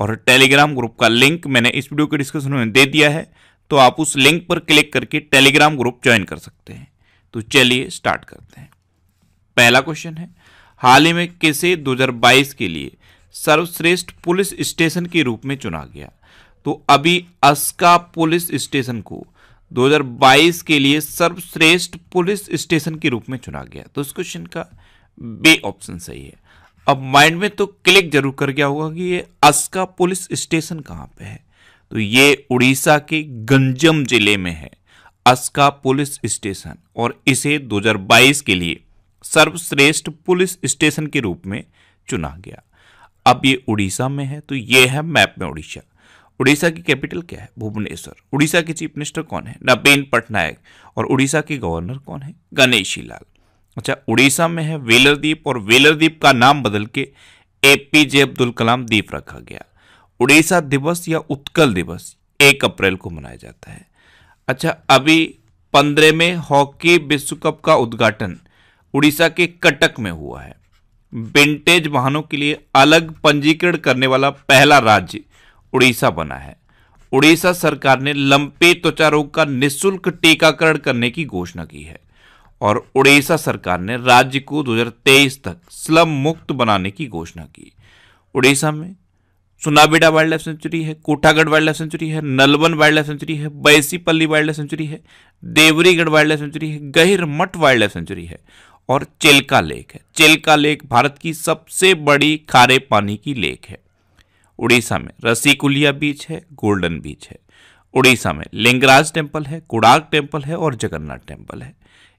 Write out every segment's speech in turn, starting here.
और Telegram group का link मैंने इस वीडियो के डिस्क्रिप्शन में दे दिया है तो आप उस लिंक पर क्लिक करके टेलीग्राम ग्रुप ज्वाइन कर सकते हैं तो चलिए स्टार्ट करते हैं पहला क्वेश्चन है हाल ही में किसे 2022 के लिए सर्वश्रेष्ठ पुलिस स्टेशन के रूप में चुना गया तो अभी अस्का पुलिस स्टेशन को 2022 के लिए सर्वश्रेष्ठ पुलिस स्टेशन के रूप में चुना गया तो इस क्वेश्चन का बे ऑप्शन सही है अब माइंड में तो क्लिक जरूर कर गया होगा कि ये अस्का पुलिस स्टेशन कहाँ पे है तो ये उड़ीसा के गंजम जिले में है अस्का पुलिस स्टेशन और इसे 2022 के लिए सर्वश्रेष्ठ पुलिस स्टेशन के रूप में चुना गया अब ये उड़ीसा में है तो ये है मैप में उड़ीसा उड़ीसा की कैपिटल क्या है भुवनेश्वर उड़ीसा के चीफ मिनिस्टर कौन है नबीन पटनायक और उड़ीसा के गवर्नर कौन है गणेशी लाल अच्छा उड़ीसा में है वेलरदीप और वेलरदीप का नाम बदल के ए पी जे अब्दुल कलाम द्वीप रखा गया उड़ीसा दिवस या उत्कल दिवस एक अप्रैल को मनाया जाता है अच्छा अभी पंद्रह में हॉकी विश्व कप का उद्घाटन उड़ीसा के कटक में हुआ है विंटेज वाहनों के लिए अलग पंजीकरण करने वाला पहला राज्य उड़ीसा बना है उड़ीसा सरकार ने लंपे त्वचा रोग का निःशुल्क टीकाकरण करने की घोषणा की है और उड़ीसा सरकार ने राज्य को 2023 तक स्लम मुक्त बनाने की घोषणा की उड़ीसा में सुनाबेड़ा वाइल्ड लाइफ सेंचुरी है कोठागढ़ वाइल्ड लाइफ सेंचुरी है नलबन वाइल्ड लाइफ सेंचुरी है बैसीपल्ली वाइल्ड लाइफ सेंचुरी है देवरीगढ़ वाइल्ड लाइफ सेंचुरी है गहिरमठ वाइल्ड लाइफ सेंचुरी है और चेलका लेक है चेलका लेक भारत की सबसे बड़ी खारे पानी की लेक है उड़ीसा में रसीकुलिया बीच है गोल्डन बीच है उड़ीसा में लिंगराज टेम्पल है कुड़ाक टेम्पल है और जगन्नाथ टेम्पल है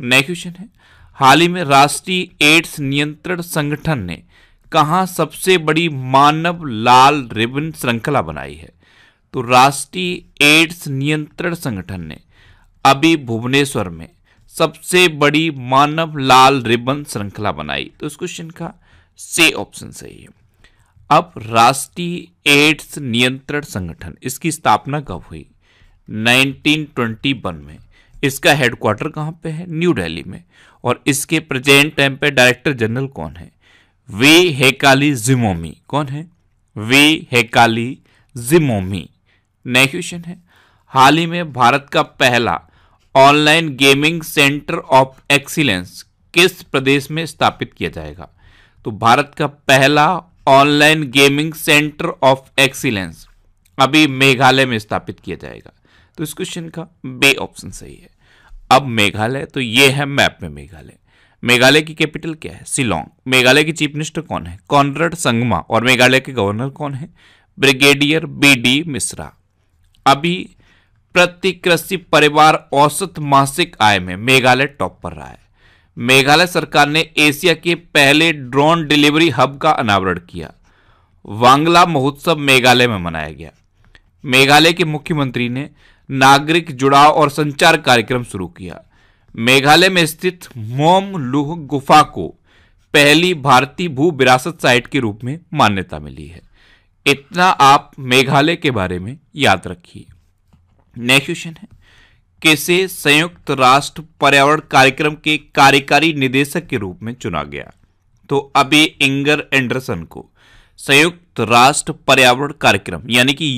नया क्वेश्चन है हाल ही में राष्ट्रीय एड्स नियंत्रण संगठन ने कहा सबसे बड़ी मानव लाल रिबन श्रृंखला बनाई है तो राष्ट्रीय एड्स नियंत्रण संगठन ने अभी भुवनेश्वर में सबसे बड़ी मानव लाल रिबन श्रृंखला बनाई तो इस क्वेश्चन का से ऑप्शन सही है अब राष्ट्रीय एड्स नियंत्रण संगठन इसकी स्थापना कब हुई 1921 में इसका हेडक्वार्टर कहाँ पे है न्यू दिल्ली में और इसके प्रेजेंट टाइम पे डायरेक्टर जनरल कौन है वे हेकाली जिमोमी कौन है वे हेकाली जिमोमी नया क्वेश्चन है हाल ही में भारत का पहला online gaming centre of excellence किस प्रदेश में स्थापित किया जाएगा तो भारत का पहला online gaming centre of excellence अभी मेघालय में स्थापित किया जाएगा तो इस क्वेश्चन का बे ऑप्शन सही है अब मेघालय तो ये है मैप में मेघालय मेघालय की कैपिटल क्या है सिलोंग मेघालय की चीफ मिनिस्टर कौन है कॉनरड संगमा और मेघालय के गवर्नर कौन है ब्रिगेडियर बी डी मिश्रा अभी प्रतिकृषि परिवार औसत मासिक आय में मेघालय टॉप पर रहा है मेघालय सरकार ने एशिया के पहले ड्रोन डिलीवरी हब का अनावरण किया वांगला महोत्सव मेघालय में मनाया गया मेघालय के मुख्यमंत्री ने नागरिक जुड़ाव और संचार कार्यक्रम शुरू किया मेघालय में स्थित मोम लुह गुफा को पहली भारतीय भू विरासत साइट के रूप में मान्यता मिली है इतना आप मेघालय के बारे में याद रखिए नेक्स्ट क्वेश्चन है किसे संयुक्त राष्ट्र पर्यावरण कार्यक्रम के कार्यकारी निदेशक के रूप में चुना गया तो अभी इंगर एंडरसन को संयुक्त राष्ट्र पर्यावरण कार्यक्रम यानी कि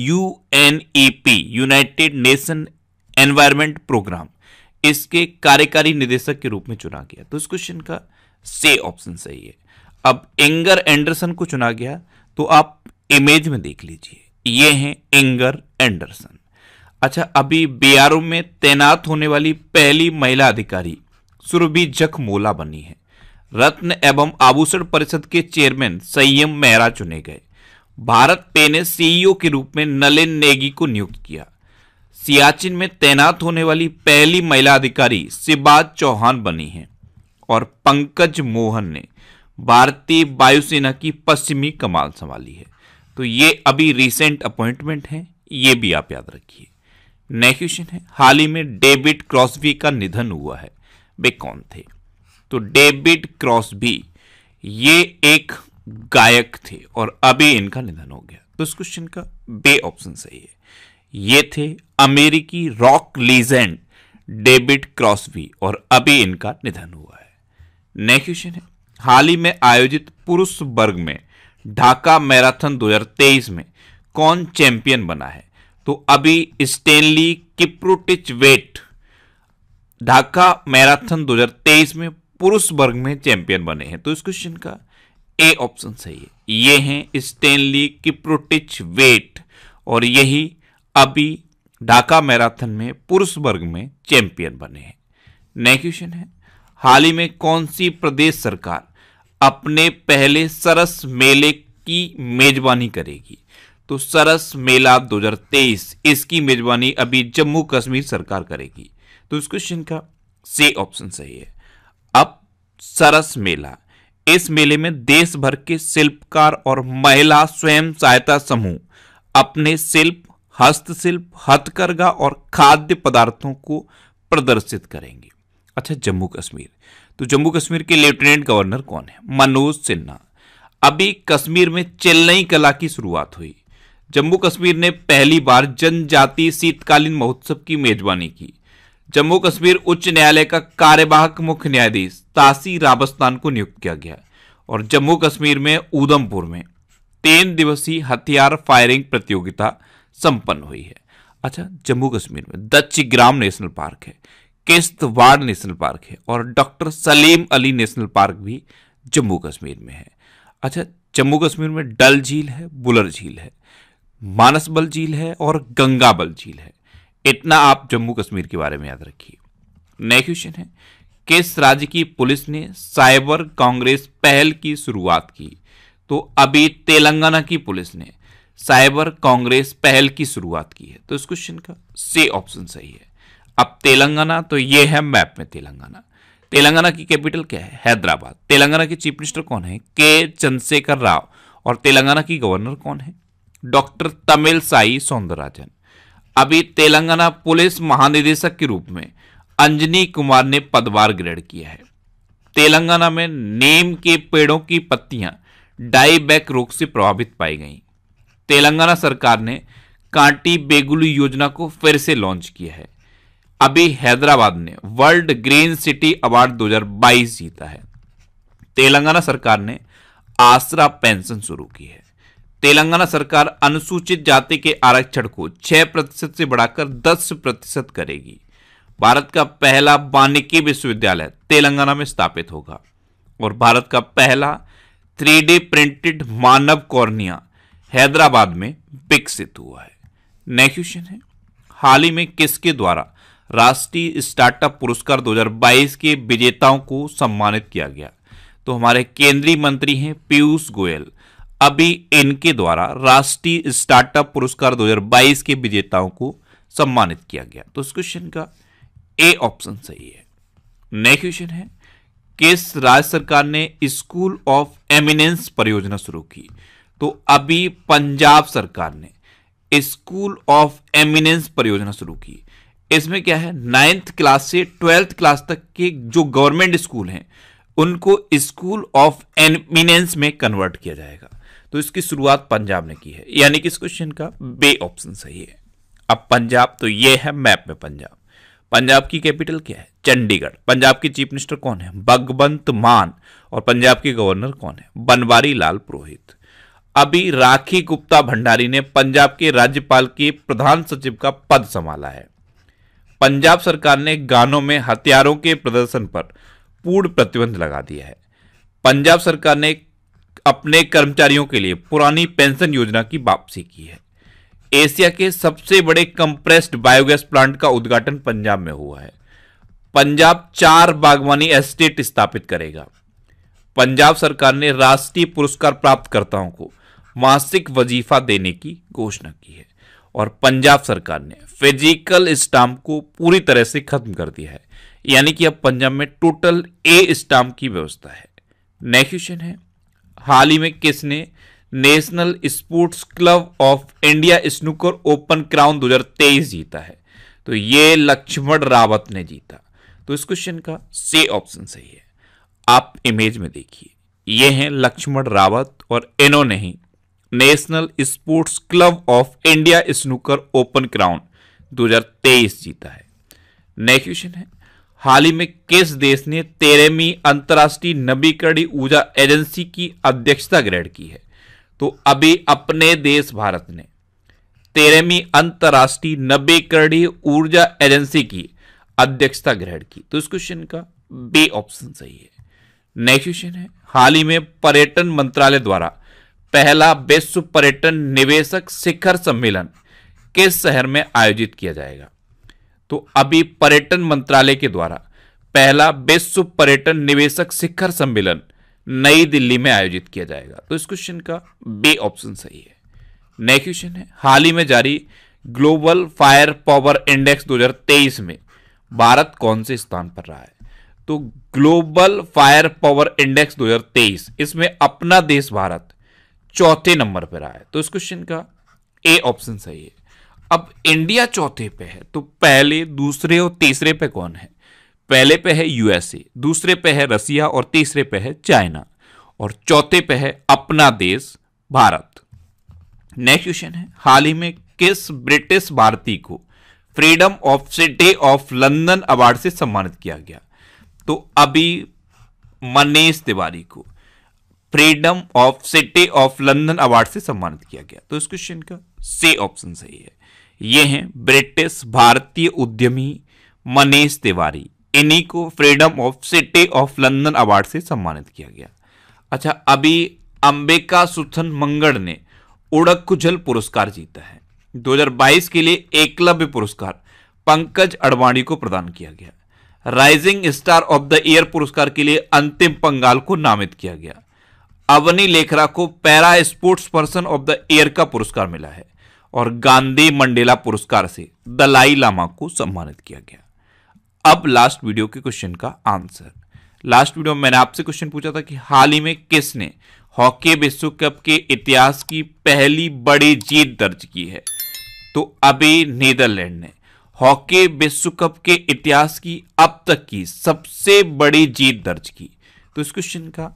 P united nation environment programme इसके कार्यकारी निदेशक के रूप में चुना गया तो इस क्वेश्चन का से ऑप्शन सही है अब एंगर एंडरसन को चुना गया तो आप इमेज में देख लीजिए ये हैं एंगर एंडरसन अच्छा अभी बीआरओ में तैनात होने वाली पहली महिला अधिकारी सुरभि जखमोला बनी है रत्न एवं आभूषण परिषद के चेयरमैन संयम मेहरा चुने गए भारत पे ने सीईओ के रूप में नलिन नेगी को नियुक्त किया सियाचिन में तैनात होने वाली पहली महिला अधिकारी शिवाज चौहान बनी हैं और पंकज मोहन ने भारतीय वायुसेना की पश्चिमी कमाल संभाली है तो ये अभी रिसेंट अपॉइंटमेंट है ये भी आप याद रखिए नेक्स्ट क्वेश्चन है हाल ही में डेविड क्रॉसवी का निधन हुआ है वे कौन थे तो डेविड क्रॉस भी ये एक गायक थे और अभी इनका निधन हो गया तो इस क्वेश्चन का बे ऑप्शन सही है ये थे अमेरिकी रॉक लीजेंड डेविड क्रॉस भी और अभी इनका निधन हुआ है नेक्स्ट क्वेश्चन है हाल ही में आयोजित पुरुष वर्ग में ढाका मैराथन 2023 में कौन चैंपियन बना है तो अभी स्टेनली किप्रोटिच वेट ढाका मैराथन 2023 में पुरुष वर्ग में चैंपियन बने हैं तो इस क्वेश्चन का ए ऑप्शन सही है ये हैं स्टेनली किप्रोटिच वेट और यही अभी ढाका मैराथन में पुरुष वर्ग में चैंपियन बने हैं नेक्स्ट क्वेश्चन है हाल ही में कौन सी प्रदेश सरकार अपने पहले सरस मेले की मेजबानी करेगी तो सरस मेला 2023 इसकी मेजबानी अभी जम्मू कश्मीर सरकार करेगी तो इस क्वेश्चन का सी ऑप्शन सही है अब सरस मेला इस मेले में देश भर के शिल्पकार और महिला स्वयं सहायता समूह अपने शिल्प हस्तशिल्प हथकरघा और खाद्य पदार्थों को प्रदर्शित करेंगे अच्छा जम्मू कश्मीर तो जम्मू कश्मीर के लेफ्टिनेंट गवर्नर कौन है मनोज सिन्हा अभी कश्मीर में चेन्नई कला की शुरुआत हुई जम्मू कश्मीर ने पहली बार जनजातीय शीतकालीन महोत्सव की मेजबानी की जम्मू कश्मीर उच्च न्यायालय का कार्यवाहक मुख्य न्यायाधीश तासी राबस्तान को नियुक्त किया गया और जम्मू कश्मीर में ऊधमपुर में तीन दिवसीय हथियार फायरिंग प्रतियोगिता संपन्न हुई है अच्छा जम्मू कश्मीर में ग्राम नेशनल पार्क है किश्तवाड़ नेशनल पार्क है और doctor Salim Ali national park भी जम्मू कश्मीर में है अच्छा जम्मू कश्मीर में डल झील है बुलर झील है मानसबल झील है और गंगाबल झील है इतना आप जम्मू कश्मीर के बारे में याद रखिए नेक्स्ट क्वेश्चन है किस राज्य की पुलिस ने साइबर कांग्रेस पहल की शुरुआत की तो अभी तेलंगाना की पुलिस ने साइबर कांग्रेस पहल की शुरुआत की है तो इस क्वेश्चन का से ऑप्शन सही है अब तेलंगाना तो ये है मैप में तेलंगाना तेलंगाना की कैपिटल क्या है हैदराबाद तेलंगाना के चीफ मिनिस्टर कौन है के चंद्रशेखर राव और तेलंगाना की गवर्नर कौन है डॉक्टर तमिल साई सौंदरराजन अभी तेलंगाना पुलिस महानिदेशक के रूप में अंजनी कुमार ने पदभार ग्रहण किया है तेलंगाना में नेम के पेड़ों की पत्तियां डाईबैक रोग से प्रभावित पाई गईं तेलंगाना सरकार ने कांटी बेगुलू योजना को फिर से लॉन्च किया है अभी हैदराबाद ने वर्ल्ड ग्रीन सिटी अवार्ड 2022 जीता है तेलंगाना सरकार ने आसरा पेंशन शुरू की है तेलंगाना सरकार अनुसूचित जाति के आरक्षण को 6 प्रतिशत से बढ़ाकर 10 प्रतिशत करेगी भारत का पहला वानिकी विश्वविद्यालय तेलंगाना में स्थापित होगा और भारत का पहला थ्री प्रिंटेड मानव कॉर्निया हैदराबाद में विकसित हुआ है नेक्स्ट क्वेश्चन है हाल ही में किसके द्वारा राष्ट्रीय स्टार्टअप पुरस्कार 2022 के विजेताओं को सम्मानित किया गया तो हमारे केंद्रीय मंत्री हैं पीयूष गोयल अभी इनके द्वारा राष्ट्रीय स्टार्टअप पुरस्कार 2022 के विजेताओं को सम्मानित किया गया तो इस क्वेश्चन का ए ऑप्शन सही है नेक्स्ट क्वेश्चन है किस राज्य सरकार ने स्कूल ऑफ एमिनेंस परियोजना शुरू की तो अभी पंजाब सरकार ने स्कूल ऑफ एमिनेंस परियोजना शुरू की इसमें क्या है नाइन्थ क्लास से ट्वेल्थ क्लास तक के जो गवर्नमेंट स्कूल हैं उनको स्कूल ऑफ एमिनेंस में कन्वर्ट किया जाएगा तो इसकी शुरुआत पंजाब ने की है यानी कि इस क्वेश्चन का बे ऑप्शन सही है अब पंजाब तो ये है मैप में पंजाब पंजाब की कैपिटल क्या है चंडीगढ़ पंजाब के चीफ मिनिस्टर कौन है भगवंत मान और पंजाब के गवर्नर कौन है बनवारी लाल पुरोहित अभी राखी गुप्ता भंडारी ने पंजाब के राज्यपाल के प्रधान सचिव का पद संभाला है पंजाब सरकार ने गानों में हथियारों के प्रदर्शन पर पूर्ण प्रतिबंध लगा दिया है पंजाब सरकार ने अपने कर्मचारियों के लिए पुरानी पेंशन योजना की वापसी की है एशिया के सबसे बड़े कंप्रेस्ड बायोगैस प्लांट का उद्घाटन पंजाब में हुआ है पंजाब चार बागवानी एस्टेट स्थापित करेगा पंजाब सरकार ने राष्ट्रीय पुरस्कार प्राप्तकर्ताओं को मासिक वजीफा देने की घोषणा की है और पंजाब सरकार ने फिजिकल स्टाम्प को पूरी तरह से खत्म कर दिया है यानी कि अब पंजाब में टोटल ए स्टाम्प की व्यवस्था है नेक्स्ट क्वेश्चन है हाल ही में किसने national sports club of India snooker open crown 2023 जीता है तो ये लक्ष्मण रावत ने जीता तो इस क्वेश्चन का से ऑप्शन सही है आप इमेज में देखिए ये हैं लक्ष्मण रावत और इन्होंने ही national sports club of India snooker open crown 2023 जीता है नेक्स्ट क्वेश्चन है हाल ही में किस देश ने तेरहवीं अंतर्राष्ट्रीय नवीकरणीय ऊर्जा एजेंसी की अध्यक्षता ग्रहण की है तो अभी अपने देश भारत ने तेरहवीं अंतर्राष्ट्रीय नवीकरणीय ऊर्जा एजेंसी की अध्यक्षता ग्रहण की तो इस क्वेश्चन का बी ऑप्शन सही है नेक्स्ट क्वेश्चन है हाल ही में पर्यटन मंत्रालय द्वारा पहला विश्व पर्यटन निवेशक शिखर सम्मेलन किस शहर में आयोजित किया जाएगा तो अभी पर्यटन मंत्रालय के द्वारा पहला विश्व पर्यटन निवेशक शिखर सम्मेलन नई दिल्ली में आयोजित किया जाएगा तो इस क्वेश्चन का बे ऑप्शन सही है नेक्स्ट क्वेश्चन है हाल ही में जारी ग्लोबल फायर पावर इंडेक्स 2023 में भारत कौन से स्थान पर रहा है तो ग्लोबल फायर पावर इंडेक्स 2023 इसमें अपना देश भारत चौथे नंबर पर रहा है तो इस क्वेश्चन का ए ऑप्शन सही है अब इंडिया चौथे पे है तो पहले दूसरे और तीसरे पे कौन है पहले पे है यूएसए दूसरे पे है रसिया और तीसरे पे है चाइना और चौथे पे है अपना देश भारत नेक्स्ट क्वेश्चन है हाल ही में किस ब्रिटिश भारती को freedom of city of London award से सम्मानित किया गया तो अभी मनीष तिवारी को freedom of city of London award से सम्मानित किया गया तो इस क्वेश्चन का से ऑप्शन सही है ये हैं ब्रिटिश भारतीय उद्यमी मनीष तिवारी इन्हीं को freedom of city of London award से सम्मानित किया गया अच्छा अभी अंबिका सुथन मंगड़ ने उड़क पुरस्कार जीता है 2022 के लिए एकलव्य पुरस्कार पंकज अडवाणी को प्रदान किया गया rising star of the year पुरस्कार के लिए अंतिम पंगाल को नामित किया गया अवनी लेखरा को para sports person of the year का पुरस्कार मिला है और गांधी मंडेला पुरस्कार से दलाई लामा को सम्मानित किया गया अब लास्ट वीडियो के क्वेश्चन का आंसर लास्ट वीडियो में मैंने आपसे क्वेश्चन पूछा था कि हाल ही में किसने हॉकी विश्व कप के इतिहास की पहली बड़ी जीत दर्ज की है तो अभी नीदरलैंड ने हॉकी विश्व कप के इतिहास की अब तक की सबसे बड़ी जीत दर्ज की तो इस क्वेश्चन का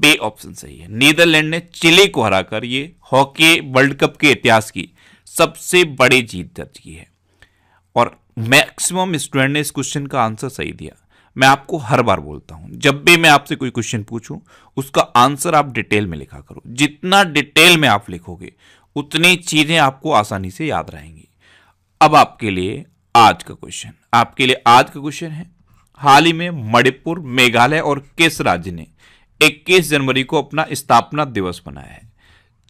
बे ऑप्शन सही है नीदरलैंड ने चिली को हराकर ये हॉकी वर्ल्ड कप के इतिहास की सबसे बड़ी जीत दर्ज की है और मैक्सिमम स्टूडेंट ने इस क्वेश्चन का आंसर सही दिया मैं आपको हर बार बोलता हूं जब भी मैं आपसे कोई क्वेश्चन पूछूं उसका आंसर आप डिटेल में लिखा करो जितना डिटेल में आप लिखोगे उतनी चीज़ें आपको आसानी से याद रहेंगी अब आपके लिए आज का क्वेश्चन आपके लिए आज का क्वेश्चन है हाल ही में मणिपुर मेघालय और किस राज्य ने 21 जनवरी को अपना स्थापना दिवस मनाया है